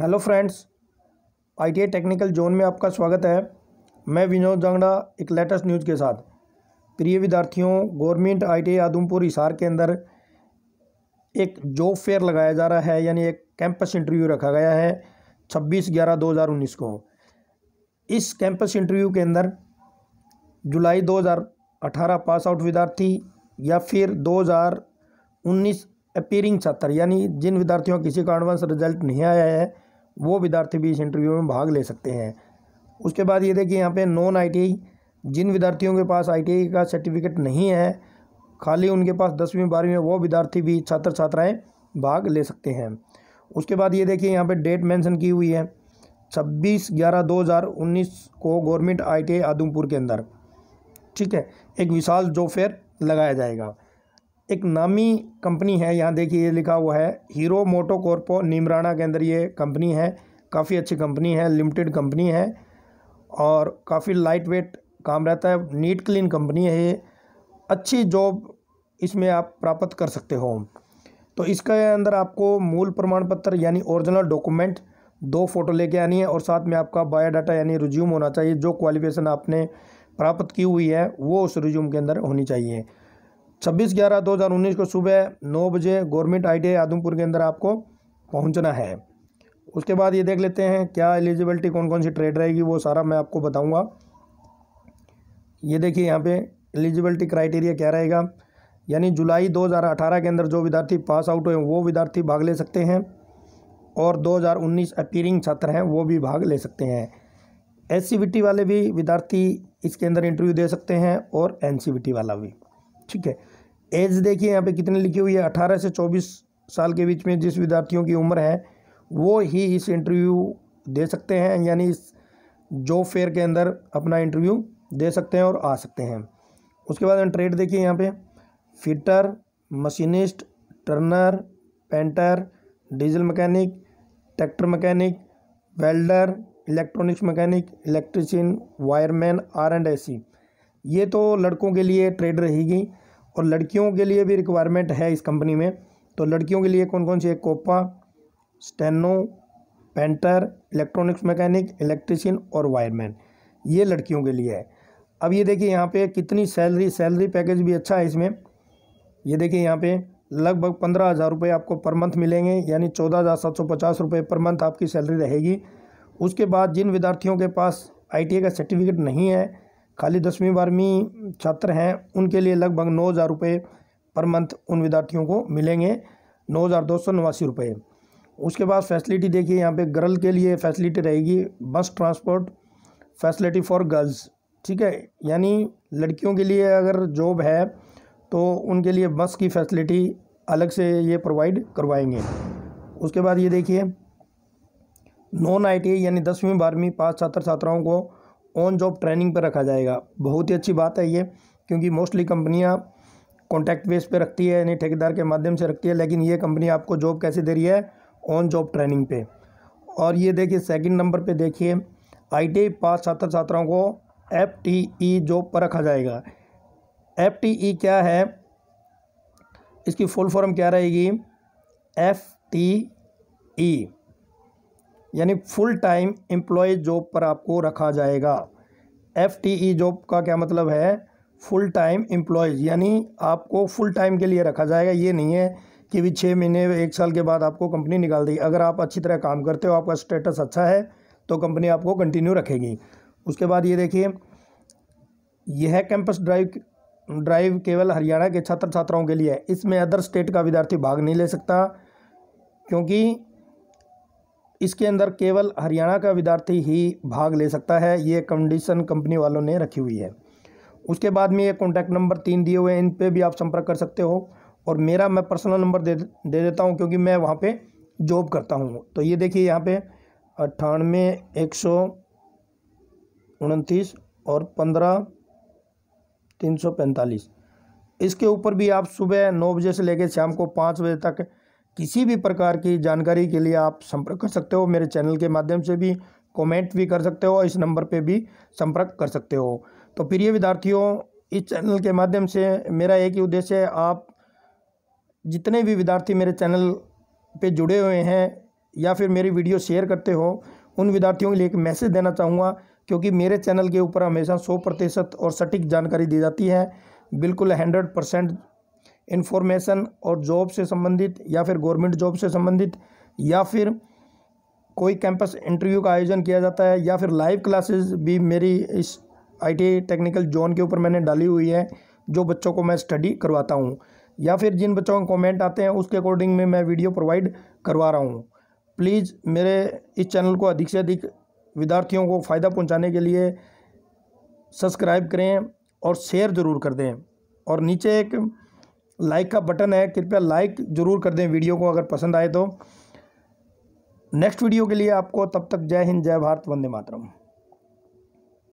hello friends ITI technical zone में आपका स्वागत है मैं विनोद जांगड़ा एक लेटेस्ट न्यूज़ के साथ प्रिय विद्यार्थियों गवर्नमेंट आईटीआई आदमपुर हिसार के अंदर एक जॉब फेयर लगाया जा रहा है यानी एक कैंपस इंटरव्यू रखा गया है छब्बीस ग्यारह दो हज़ार उन्नीस को इस कैंपस इंटरव्यू के अंदर जुलाई दो हज़ार अठारह पास आउट विद्यार्थी या फिर दो हज़ार उन्नीस अपीयरिंग छात्र यानी जिन विद्यार्थियों किसी कारणवश रिजल्ट नहीं आया है वो विद्यार्थी भी इस इंटरव्यू में भाग ले सकते हैं उसके बाद ये देखिए यहाँ पे नॉन आई जिन विद्यार्थियों के पास आई का सर्टिफिकेट नहीं है खाली उनके पास दसवीं बारहवीं वो विद्यार्थी भी छात्र छात्राएँ भाग ले सकते हैं उसके बाद ये देखिए यहाँ पर डेट मैंसन की हुई है छब्बीस ग्यारह दो को गवर्नमेंट आई आदमपुर के अंदर ठीक है एक विशाल जो फेयर लगाया जाएगा एक नामी कंपनी है यहाँ देखिए ये लिखा हुआ है हीरो मोटो कॉर्पो नीमराना के अंदर ये कंपनी है काफ़ी अच्छी कंपनी है लिमिटेड कंपनी है और काफ़ी लाइट वेट काम रहता है नीट क्लीन कंपनी है ये अच्छी जॉब इसमें आप प्राप्त कर सकते हो तो इसके अंदर आपको मूल प्रमाण पत्र यानी ओरिजिनल डॉक्यूमेंट दो फ़ोटो लेके आनी है और साथ में आपका बायोडाटा यानी रिज्यूम होना चाहिए जो क्वालिफिकेशन आपने प्राप्त की हुई है वो उस रिज्यूम के अंदर होनी चाहिए छब्बीस ग्यारह दो हज़ार उन्नीस को सुबह नौ बजे गवर्नमेंट आई आदमपुर के अंदर आपको पहुंचना है उसके बाद ये देख लेते हैं क्या एलिजिबिलिटी कौन कौन सी ट्रेड रहेगी वो सारा मैं आपको बताऊंगा ये देखिए यहाँ पे एलिजिबिलिटी क्राइटेरिया क्या रहेगा यानी जुलाई 2018 के अंदर जो विद्यार्थी पास आउट हुए वो विद्यार्थी भाग ले सकते हैं और उन्नीस अपीयरिंग छात्र हैं वो भी भाग ले सकते हैं एस वाले भी विद्यार्थी इसके अंदर इंटरव्यू दे सकते हैं और एन वाला भी ठीक है एज देखिए यहाँ पे कितनी लिखी हुई है अठारह से चौबीस साल के बीच में जिस विद्यार्थियों की उम्र है वो ही इस इंटरव्यू दे सकते हैं यानी इस जॉब फेयर के अंदर अपना इंटरव्यू दे सकते हैं और आ सकते हैं उसके बाद ट्रेड देखिए यहाँ पे fitter machinist turner painter diesel mechanic tractor mechanic welder electronics mechanic electrician wireman R and A C ये तो लड़कों के लिए ट्रेड रहेगी और लड़कियों के लिए भी रिक्वायरमेंट है इस कंपनी में तो लड़कियों के लिए कौन कौन सी है COPA steno painter electronics mechanic electrician और वायरमैन ये लड़कियों के लिए है अब ये देखिए यहाँ पे कितनी सैलरी सैलरी पैकेज भी अच्छा है इसमें ये देखिए यहाँ पे लगभग पंद्रह हज़ार रुपये आपको पर मंथ मिलेंगे यानी चौदह हज़ार सात सौ पचास रुपये पर मंथ आपकी सैलरी रहेगी उसके बाद जिन विद्यार्थियों के पास आई का सर्टिफिकेट नहीं है खाली दसवीं बारहवीं छात्र हैं उनके लिए लगभग नौ हज़ार रुपये पर मंथ उन विद्यार्थियों को मिलेंगे नौ हज़ार दो सौ नवासी रुपये उसके बाद फैसिलिटी देखिए यहाँ पे गर्ल के लिए फैसिलिटी रहेगी बस ट्रांसपोर्ट फैसिलिटी फॉर गर्ल्स ठीक है यानी लड़कियों के लिए अगर जॉब है तो उनके लिए बस की फैसिलिटी अलग से ये प्रोवाइड करवाएंगे उसके बाद ये देखिए नॉन आई यानी दसवीं बारहवीं पास छात्र छात्राओं को ऑन जॉब ट्रेनिंग पर रखा जाएगा बहुत ही अच्छी बात है ये क्योंकि मोस्टली कंपनियाँ कॉन्टैक्ट बेस पे रखती है यानी ठेकेदार के माध्यम से रखती है लेकिन ये कंपनी आपको जॉब कैसे दे रही है ऑन जॉब ट्रेनिंग पे और ये देखिए सेकंड नंबर पे देखिए आई पास छात्र छात्राओं को एफ टी ई जॉब पर रखा जाएगा एफ टी ई क्या है इसकी फुल फॉर्म क्या रहेगी एफ टी ई यानी फुल टाइम एम्प्लॉय जॉब पर आपको रखा जाएगा एफ टी ई जॉब का क्या मतलब है फुल टाइम एम्प्लॉयज़ यानी आपको फुल टाइम के लिए रखा जाएगा ये नहीं है कि भी छः महीने एक साल के बाद आपको कंपनी निकाल देगी अगर आप अच्छी तरह काम करते हो आपका स्टेटस अच्छा है तो कंपनी आपको कंटिन्यू रखेगी उसके बाद ये देखिए यह कैंपस ड्राइव ड्राइव केवल हरियाणा के छात्र छात्राओं के लिए है इसमें अदर स्टेट का विद्यार्थी भाग नहीं ले सकता क्योंकि इसके अंदर केवल हरियाणा का विद्यार्थी ही भाग ले सकता है ये कंडीशन कंपनी वालों ने रखी हुई है उसके बाद में ये कॉन्टैक्ट नंबर तीन दिए हुए हैं इन पर भी आप संपर्क कर सकते हो और मेरा मैं पर्सनल नंबर दे दे देता हूँ क्योंकि मैं वहाँ पे जॉब करता हूँ तो ये देखिए यहाँ पे अट्ठानवे एक सौ उनतीस और पंद्रह तीन सौ पैंतालीस इसके ऊपर भी आप सुबह नौ बजे से लेकर शाम को पाँच बजे तक किसी भी प्रकार की जानकारी के लिए आप संपर्क कर सकते हो मेरे चैनल के माध्यम से भी कमेंट भी कर सकते हो और इस नंबर पे भी संपर्क कर सकते हो तो प्रिय विद्यार्थियों इस चैनल के माध्यम से मेरा एक ही उद्देश्य है आप जितने भी विद्यार्थी मेरे चैनल पे जुड़े हुए हैं या फिर मेरी वीडियो शेयर करते हो उन विद्यार्थियों के लिए एक मैसेज देना चाहूँगा क्योंकि मेरे चैनल के ऊपर हमेशा सौ प्रतिशत और सटीक जानकारी दी जाती है बिल्कुल हंड्रेड परसेंट इन्फॉर्मेशन और जॉब से संबंधित या फिर गवर्नमेंट जॉब से संबंधित या फिर कोई कैंपस इंटरव्यू का आयोजन किया जाता है या फिर लाइव क्लासेस भी मेरी इस आईटीआई टेक्निकल जोन के ऊपर मैंने डाली हुई है जो बच्चों को मैं स्टडी करवाता हूँ या फिर जिन बच्चों के कॉमेंट आते हैं उसके अकॉर्डिंग में मैं वीडियो प्रोवाइड करवा रहा हूँ प्लीज़ मेरे इस चैनल को अधिक से अधिक विद्यार्थियों को फ़ायदा पहुँचाने के लिए सब्सक्राइब करें और शेयर ज़रूर कर दें और नीचे एक लाइक का बटन है कृपया लाइक ज़रूर कर दें वीडियो को अगर पसंद आए तो नेक्स्ट वीडियो के लिए आपको तब तक जय हिंद जय भारत वंदे मातरम